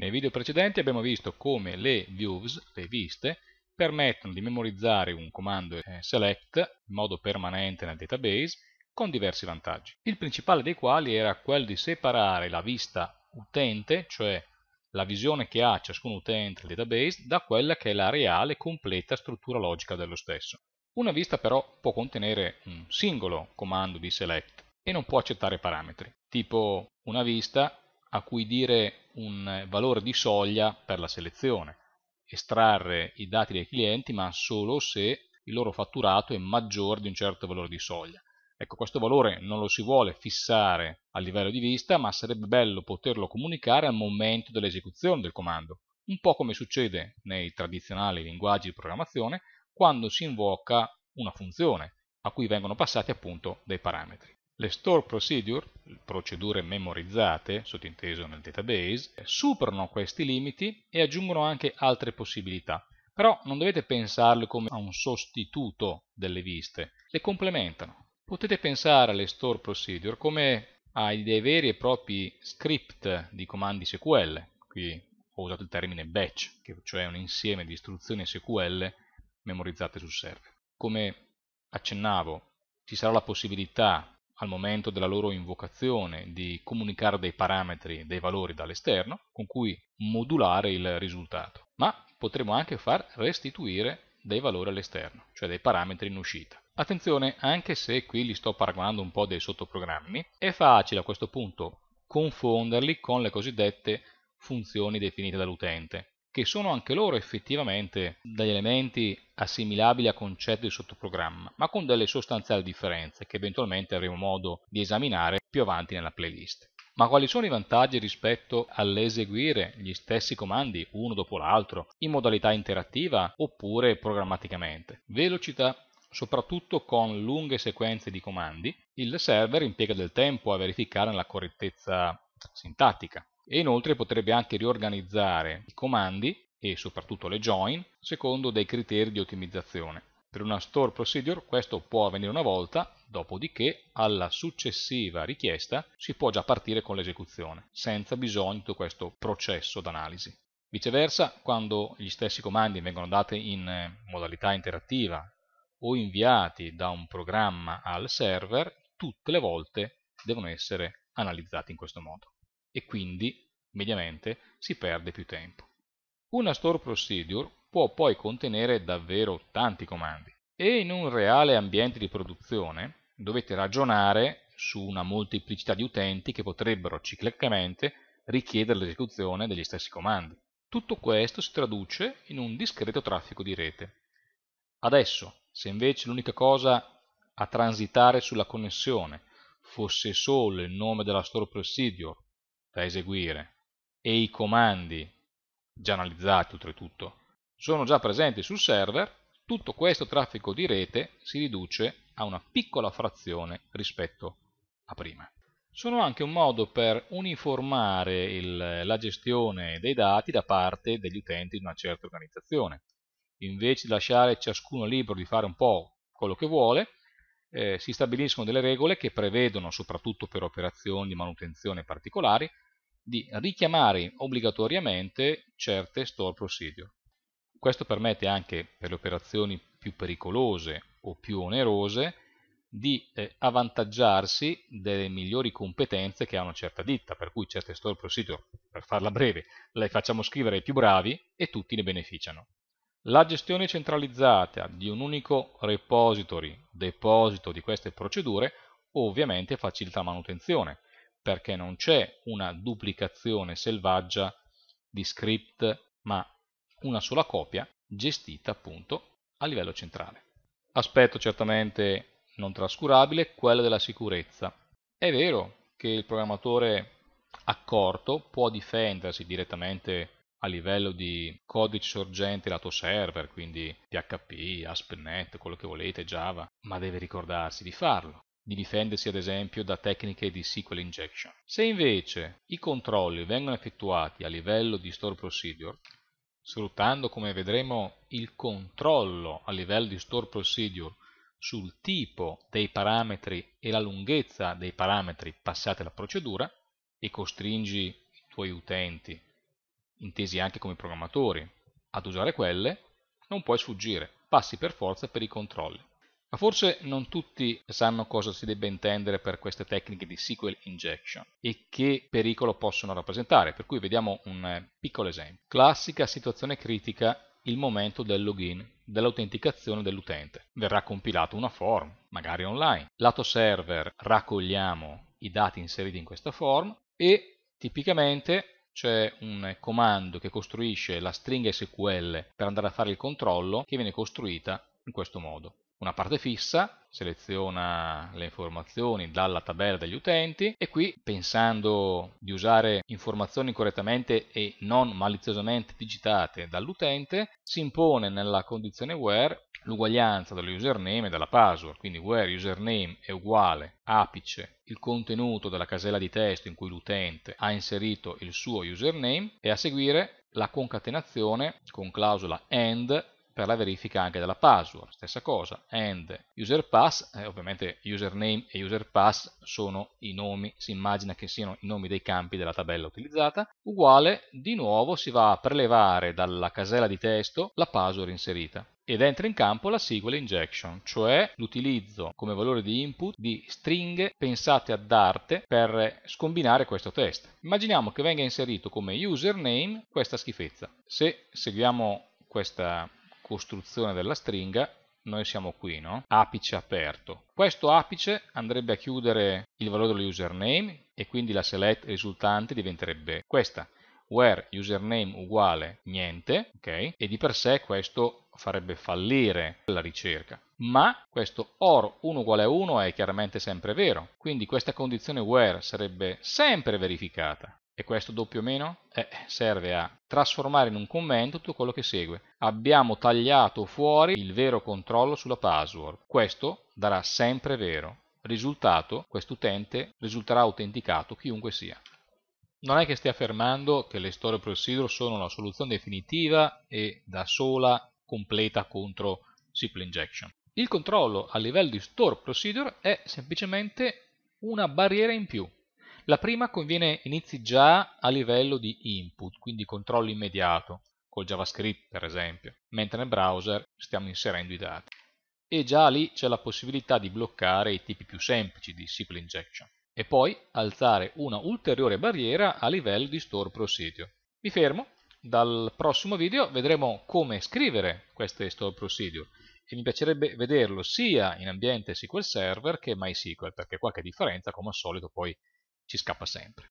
Nei video precedenti abbiamo visto come le views, le viste, permettono di memorizzare un comando eh, select in modo permanente nel database con diversi vantaggi. Il principale dei quali era quello di separare la vista utente, cioè la visione che ha ciascun utente del database, da quella che è la reale e completa struttura logica dello stesso. Una vista però può contenere un singolo comando di select e non può accettare parametri, tipo una vista a cui dire un valore di soglia per la selezione, estrarre i dati dei clienti ma solo se il loro fatturato è maggiore di un certo valore di soglia. Ecco, questo valore non lo si vuole fissare a livello di vista, ma sarebbe bello poterlo comunicare al momento dell'esecuzione del comando, un po' come succede nei tradizionali linguaggi di programmazione quando si invoca una funzione a cui vengono passati appunto dei parametri. Le store procedure, procedure memorizzate, sottinteso nel database, superano questi limiti e aggiungono anche altre possibilità. Però non dovete pensarle come a un sostituto delle viste, le complementano. Potete pensare alle store procedure come ai dei veri e propri script di comandi SQL. Qui ho usato il termine batch, cioè un insieme di istruzioni SQL memorizzate sul server. Come accennavo, ci sarà la possibilità al momento della loro invocazione di comunicare dei parametri, dei valori dall'esterno con cui modulare il risultato, ma potremo anche far restituire dei valori all'esterno, cioè dei parametri in uscita. Attenzione, anche se qui li sto paragonando un po' dei sottoprogrammi, è facile a questo punto confonderli con le cosiddette funzioni definite dall'utente che sono anche loro effettivamente degli elementi assimilabili a concetti di sottoprogramma, ma con delle sostanziali differenze che eventualmente avremo modo di esaminare più avanti nella playlist. Ma quali sono i vantaggi rispetto all'eseguire gli stessi comandi uno dopo l'altro in modalità interattiva oppure programmaticamente? Velocità. Soprattutto con lunghe sequenze di comandi, il server impiega del tempo a verificare la correttezza sintattica e inoltre potrebbe anche riorganizzare i comandi e soprattutto le join secondo dei criteri di ottimizzazione. Per una store procedure questo può avvenire una volta, dopodiché alla successiva richiesta si può già partire con l'esecuzione, senza bisogno di tutto questo processo d'analisi. Viceversa, quando gli stessi comandi vengono dati in eh, modalità interattiva o inviati da un programma al server, tutte le volte devono essere analizzati in questo modo e quindi, mediamente, si perde più tempo. Una store procedure può poi contenere davvero tanti comandi e in un reale ambiente di produzione dovete ragionare su una molteplicità di utenti che potrebbero ciclicamente richiedere l'esecuzione degli stessi comandi. Tutto questo si traduce in un discreto traffico di rete. Adesso, se invece l'unica cosa a transitare sulla connessione fosse solo il nome della store procedure da eseguire e i comandi, già analizzati oltretutto, sono già presenti sul server, tutto questo traffico di rete si riduce a una piccola frazione rispetto a prima. Sono anche un modo per uniformare il, la gestione dei dati da parte degli utenti di una certa organizzazione. Invece di lasciare ciascuno libero di fare un po' quello che vuole, eh, si stabiliscono delle regole che prevedono, soprattutto per operazioni di manutenzione particolari, di richiamare obbligatoriamente certe store procedure. Questo permette anche per le operazioni più pericolose o più onerose di eh, avvantaggiarsi delle migliori competenze che ha una certa ditta, per cui certe store procedure, per farla breve, le facciamo scrivere ai più bravi e tutti ne beneficiano. La gestione centralizzata di un unico repository, deposito di queste procedure, ovviamente facilita la manutenzione, perché non c'è una duplicazione selvaggia di script, ma una sola copia gestita appunto a livello centrale. Aspetto certamente non trascurabile, quello della sicurezza. È vero che il programmatore accorto può difendersi direttamente a livello di codice sorgente lato server, quindi PHP, ASP.NET, quello che volete, Java, ma deve ricordarsi di farlo di difendersi ad esempio da tecniche di SQL injection. Se invece i controlli vengono effettuati a livello di store procedure, sfruttando come vedremo il controllo a livello di store procedure sul tipo dei parametri e la lunghezza dei parametri passati alla procedura e costringi i tuoi utenti intesi anche come programmatori, ad usare quelle, non puoi sfuggire, passi per forza per i controlli. Ma forse non tutti sanno cosa si debba intendere per queste tecniche di SQL injection e che pericolo possono rappresentare, per cui vediamo un piccolo esempio. Classica situazione critica il momento del login, dell'autenticazione dell'utente. Verrà compilata una form, magari online. Lato server raccogliamo i dati inseriti in questa form e tipicamente c'è un comando che costruisce la stringa SQL per andare a fare il controllo che viene costruita in questo modo una parte fissa, seleziona le informazioni dalla tabella degli utenti e qui pensando di usare informazioni correttamente e non maliziosamente digitate dall'utente si impone nella condizione where l'uguaglianza dello username e della password, quindi where username è uguale apice il contenuto della casella di testo in cui l'utente ha inserito il suo username e a seguire la concatenazione con clausola AND per la verifica anche della password, stessa cosa, and user pass, eh, ovviamente username e user pass sono i nomi, si immagina che siano i nomi dei campi della tabella utilizzata, uguale di nuovo si va a prelevare dalla casella di testo la password inserita ed entra in campo la SQL injection, cioè l'utilizzo come valore di input di stringhe pensate ad arte per scombinare questo test. Immaginiamo che venga inserito come username questa schifezza. Se seguiamo questa costruzione della stringa noi siamo qui, no? apice aperto. Questo apice andrebbe a chiudere il valore dello username e quindi la select risultante diventerebbe questa, where username uguale niente, ok? E di per sé questo farebbe fallire la ricerca. Ma questo or 1 uguale 1 è chiaramente sempre vero, quindi questa condizione where sarebbe sempre verificata. E questo doppio meno eh, serve a trasformare in un commento tutto quello che segue. Abbiamo tagliato fuori il vero controllo sulla password. Questo darà sempre vero. Risultato, questo utente risulterà autenticato chiunque sia. Non è che stia affermando che le storie procedure sono la soluzione definitiva e da sola completa contro SQL injection. Il controllo a livello di store procedure è semplicemente una barriera in più la prima conviene inizi già a livello di input, quindi controllo immediato, col JavaScript per esempio, mentre nel browser stiamo inserendo i dati. E già lì c'è la possibilità di bloccare i tipi più semplici di SQL injection. E poi alzare una ulteriore barriera a livello di store procedure. Mi fermo, dal prossimo video vedremo come scrivere queste store procedure e mi piacerebbe vederlo sia in ambiente SQL Server che MySQL, perché qualche differenza come al solito poi ci scappa sempre.